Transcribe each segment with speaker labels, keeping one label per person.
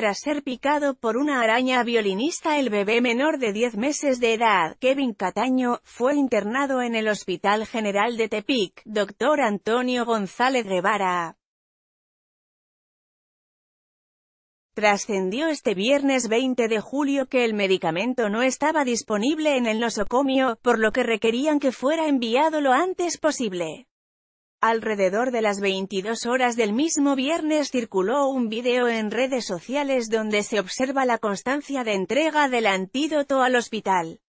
Speaker 1: Tras ser picado por una araña violinista el bebé menor de 10 meses de edad, Kevin Cataño, fue internado en el Hospital General de Tepic, Dr. Antonio González Guevara. Trascendió este viernes 20 de julio que el medicamento no estaba disponible en el nosocomio, por lo que requerían que fuera enviado lo antes posible. Alrededor de las 22 horas del mismo viernes circuló un video en redes sociales donde se observa la constancia de entrega del antídoto al hospital.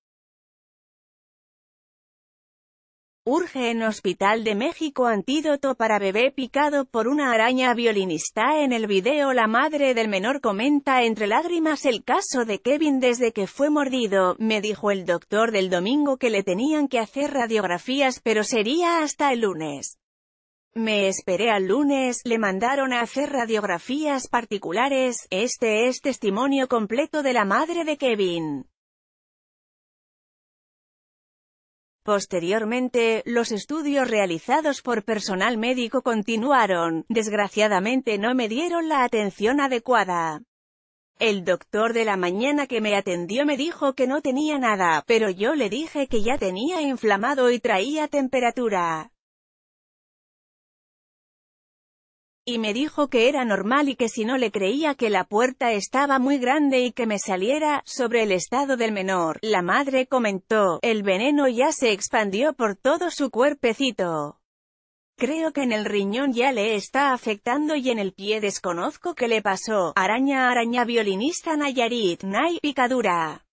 Speaker 1: Urge en Hospital de México antídoto para bebé picado por una araña violinista En el video la madre del menor comenta entre lágrimas el caso de Kevin desde que fue mordido, me dijo el doctor del domingo que le tenían que hacer radiografías pero sería hasta el lunes. Me esperé al lunes, le mandaron a hacer radiografías particulares, este es testimonio completo de la madre de Kevin. Posteriormente, los estudios realizados por personal médico continuaron, desgraciadamente no me dieron la atención adecuada. El doctor de la mañana que me atendió me dijo que no tenía nada, pero yo le dije que ya tenía inflamado y traía temperatura. y me dijo que era normal y que si no le creía que la puerta estaba muy grande y que me saliera, sobre el estado del menor, la madre comentó, el veneno ya se expandió por todo su cuerpecito. Creo que en el riñón ya le está afectando y en el pie desconozco qué le pasó. Araña araña violinista Nayarit, Nay, picadura.